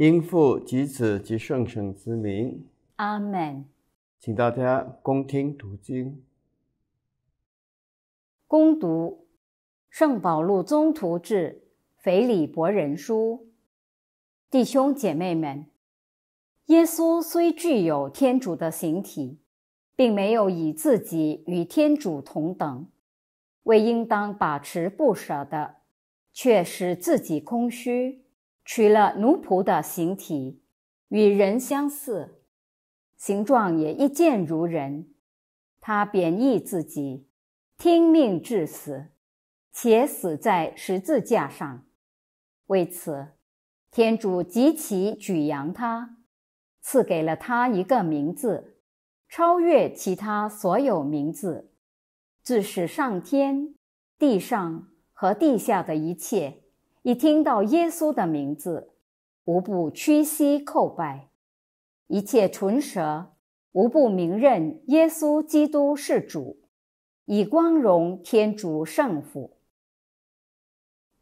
因父及子及圣神之名。阿门。请大家恭听读经。恭读圣保禄宗徒致腓利伯人书。弟兄姐妹们，耶稣虽具有天主的形体，并没有以自己与天主同等为应当把持不舍的，却使自己空虚。取了奴仆的形体，与人相似，形状也一见如人。他贬义自己，听命至死，且死在十字架上。为此，天主极其举扬他，赐给了他一个名字，超越其他所有名字，致使上天、地上和地下的一切。一听到耶稣的名字，无不屈膝叩拜；一切唇舌无不明认耶稣基督是主，以光荣天主圣父、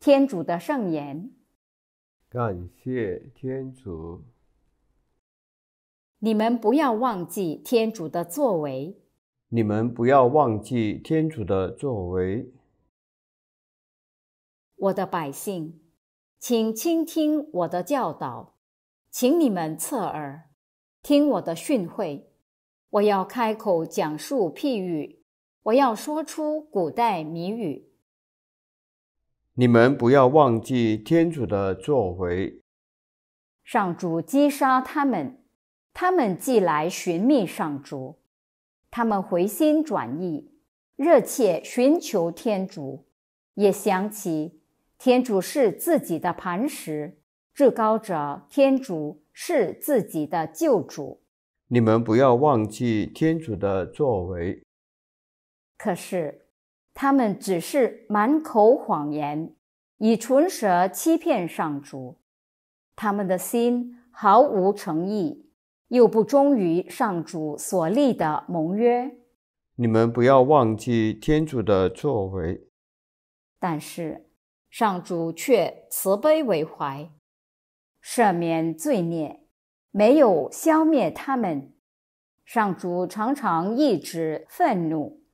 天主的圣言。感谢天主！你们不要忘记天主的作为。你们不要忘记天主的作为。我的百姓，请倾听我的教导，请你们侧耳听我的训诲。我要开口讲述譬喻，我要说出古代谜语。你们不要忘记天主的作为，上主击杀他们，他们既来寻觅上主，他们回心转意，热切寻求天主，也想起。天主是自己的磐石，至高者天主是自己的救主。你们不要忘记天主的作为。可是，他们只是满口谎言，以唇舌欺骗上主。他们的心毫无诚意，又不忠于上主所立的盟约。你们不要忘记天主的作为。但是。上主却慈悲为怀，赦免罪孽，没有消灭他们。上主常常抑制愤怒，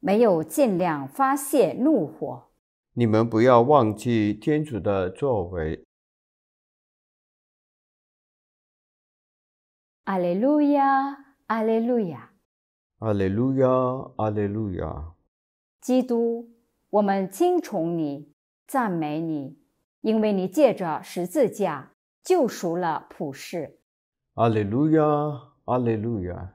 没有尽量发泄怒火。你们不要忘记天主的作为。阿利路亚，阿利路亚，阿利路亚，阿利路亚。基督，我们敬从你。赞美你，因为你借着十字架救赎了普世。阿路亚，阿路亚。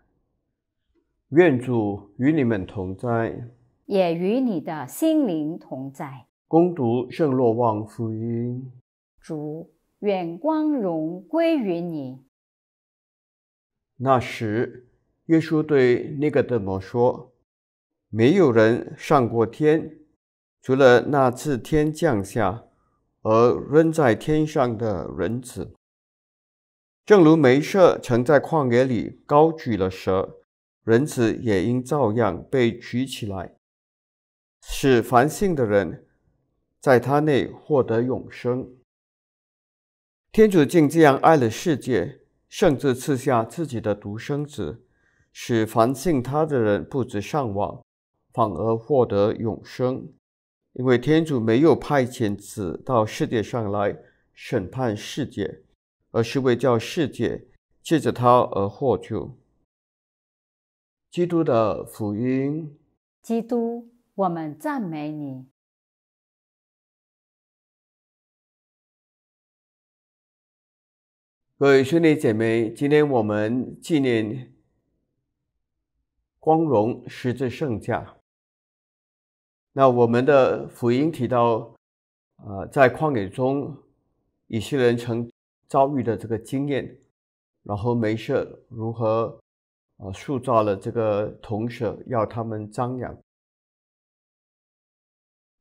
愿主与你们同在，也与你的心灵同在。恭读圣若望福音。主，愿光荣归于你。那时，耶稣对尼格德摩说：“没有人上过天。”除了那次天降下而扔在天上的仁子，正如梅舍曾在旷野里高举了蛇，仁子也应照样被举起来，使凡信的人在他内获得永生。天主竟这样爱了世界，甚至赐下自己的独生子，使凡信他的人不止上网，反而获得永生。因为天主没有派遣子到世界上来审判世界，而是为叫世界借着他而获救。基督的福音，基督，我们赞美你。各位兄弟姐妹，今天我们纪念光荣十字圣架。那我们的福音提到，啊，在旷野中，以色列人曾遭遇的这个经验，然后梅事如何，啊，塑造了这个铜蛇，要他们张扬，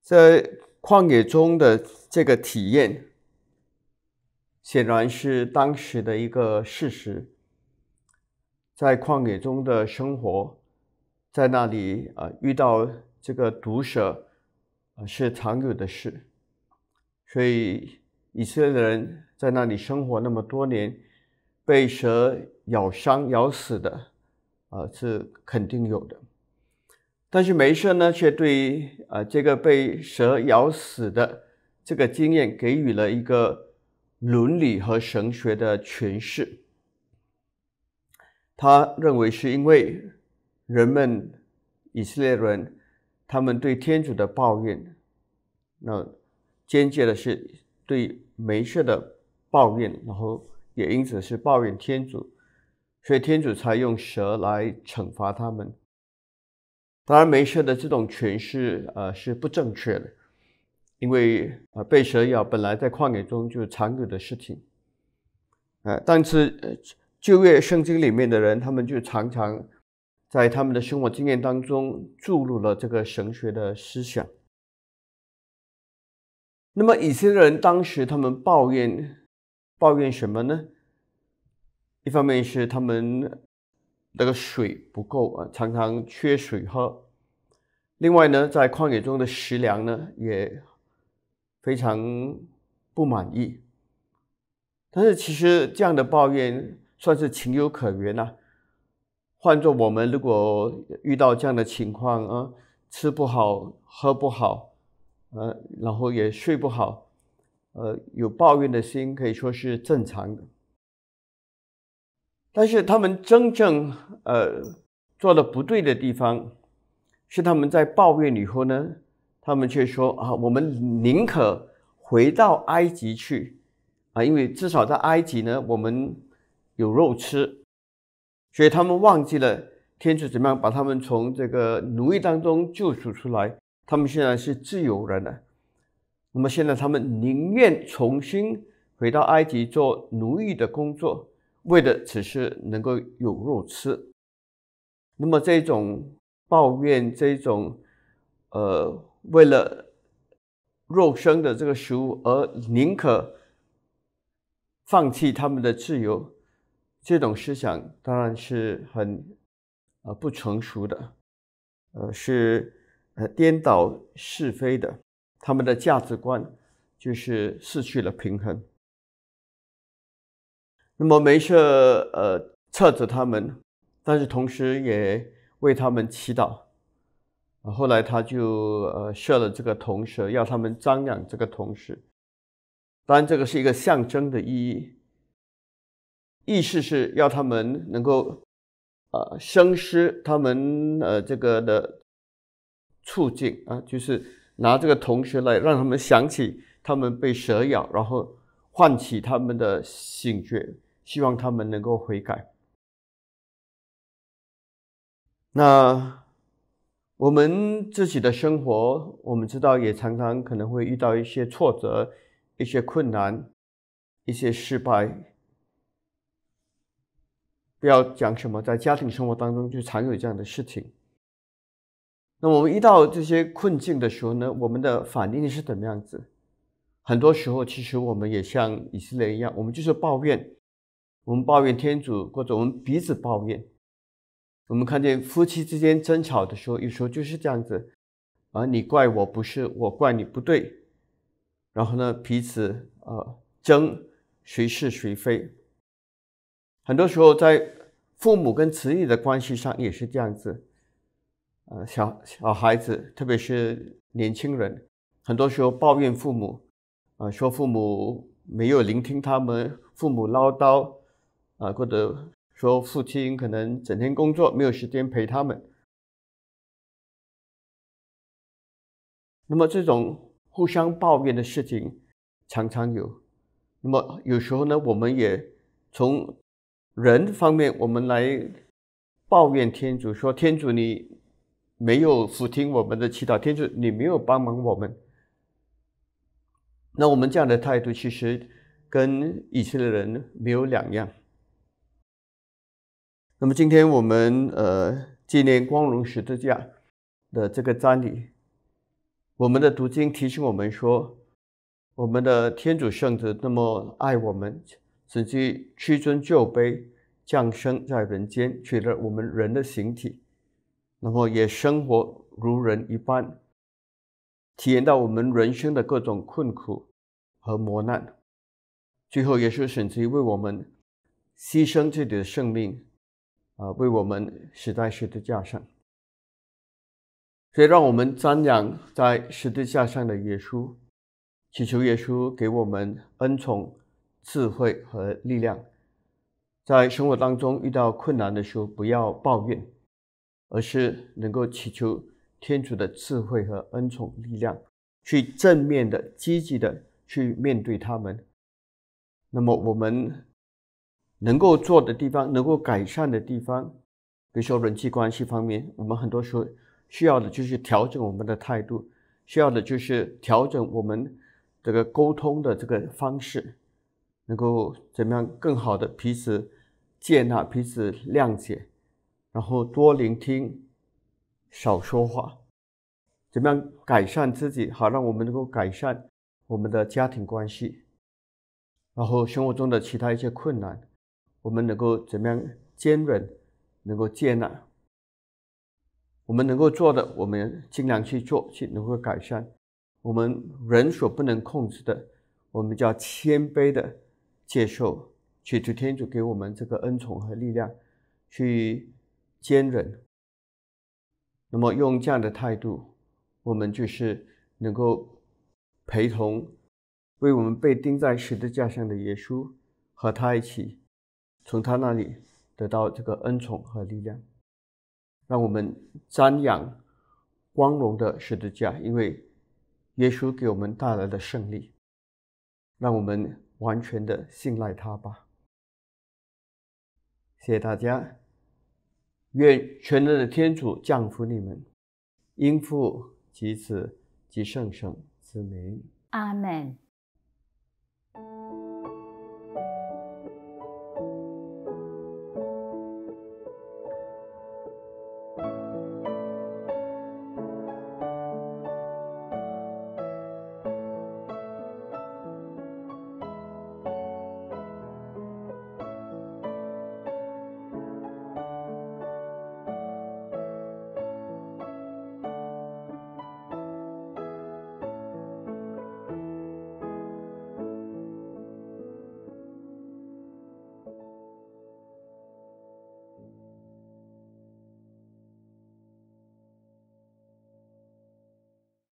在旷野中的这个体验，显然是当时的一个事实。在旷野中的生活，在那里啊，遇到。这个毒蛇是常有的事，所以以色列人在那里生活那么多年，被蛇咬伤、咬死的啊是肯定有的。但是梅瑟呢，却对啊这个被蛇咬死的这个经验给予了一个伦理和神学的诠释。他认为是因为人们以色列人。他们对天主的抱怨，那间接的是对没事的抱怨，然后也因此是抱怨天主，所以天主才用蛇来惩罚他们。当然，没事的这种诠释呃是不正确的，因为呃，被蛇咬本来在旷野中就是常有的事情，呃，但是旧约圣经里面的人他们就常常。在他们的生活经验当中注入了这个神学的思想。那么以色列人当时他们抱怨抱怨什么呢？一方面是他们那个水不够啊，常常缺水喝；另外呢，在旷野中的食粮呢也非常不满意。但是其实这样的抱怨算是情有可原啊。换作我们，如果遇到这样的情况啊，吃不好、喝不好，呃，然后也睡不好，呃，有抱怨的心可以说是正常的。但是他们真正呃做的不对的地方，是他们在抱怨以后呢，他们却说啊，我们宁可回到埃及去，啊，因为至少在埃及呢，我们有肉吃。所以他们忘记了，天主怎么样把他们从这个奴役当中救赎出来？他们现在是自由人了。那么现在他们宁愿重新回到埃及做奴役的工作，为的只是能够有肉吃。那么这种抱怨，这种呃，为了肉身的这个食物而宁可放弃他们的自由。这种思想当然是很，呃，不成熟的，呃，是呃颠倒是非的，他们的价值观就是失去了平衡。那么梅事，呃测责他们，但是同时也为他们祈祷。后来他就呃设了这个铜蛇，要他们瞻仰这个铜蛇，当然这个是一个象征的意义。意思是要他们能够，啊，生师他们呃这个的处境啊，就是拿这个同学来让他们想起他们被蛇咬，然后唤起他们的醒觉，希望他们能够悔改。那我们自己的生活，我们知道也常常可能会遇到一些挫折、一些困难、一些失败。不要讲什么，在家庭生活当中就常有这样的事情。那我们遇到这些困境的时候呢，我们的反应是怎么样子？很多时候，其实我们也像以色列一样，我们就是抱怨，我们抱怨天主，或者我们彼此抱怨。我们看见夫妻之间争吵的时候，有时候就是这样子，啊，你怪我不是，我怪你不对，然后呢，彼此呃争谁是谁非。很多时候，在父母跟子女的关系上也是这样子，呃，小小孩子，特别是年轻人，很多时候抱怨父母，啊，说父母没有聆听他们，父母唠叨，啊，或者说父亲可能整天工作没有时间陪他们。那么这种互相抱怨的事情常常有。那么有时候呢，我们也从。人方面，我们来抱怨天主，说天主你没有抚听我们的祈祷，天主你没有帮忙我们。那我们这样的态度，其实跟以前的人没有两样。那么今天我们呃，纪念光荣十字架的这个瞻礼，我们的读经提醒我们说，我们的天主圣子那么爱我们。沈琦屈尊就卑，降生在人间，取得我们人的形体，然后也生活如人一般，体验到我们人生的各种困苦和磨难，最后也是沈琦为我们牺牲自己的生命，啊，为我们死在十字架上。所以，让我们瞻仰在十字架上的耶稣，祈求耶稣给我们恩宠。智慧和力量，在生活当中遇到困难的时候，不要抱怨，而是能够祈求天主的智慧和恩宠力量，去正面的、积极的去面对他们。那么我们能够做的地方，能够改善的地方，比如说人际关系方面，我们很多时候需要的就是调整我们的态度，需要的就是调整我们这个沟通的这个方式。能够怎么样更好的彼此接纳、彼此谅解，然后多聆听、少说话，怎么样改善自己，好让我们能够改善我们的家庭关系，然后生活中的其他一些困难，我们能够怎么样坚韧、能够接纳。我们能够做的，我们尽量去做，去能够改善。我们人所不能控制的，我们叫谦卑的。接受，祈求天主给我们这个恩宠和力量，去坚忍。那么，用这样的态度，我们就是能够陪同为我们被钉在十字架上的耶稣，和他一起从他那里得到这个恩宠和力量，让我们瞻仰光荣的十字架，因为耶稣给我们带来的胜利，让我们。完全的信赖他吧。谢谢大家。愿全能的天主降福你们，应父及子及圣圣之名。阿门。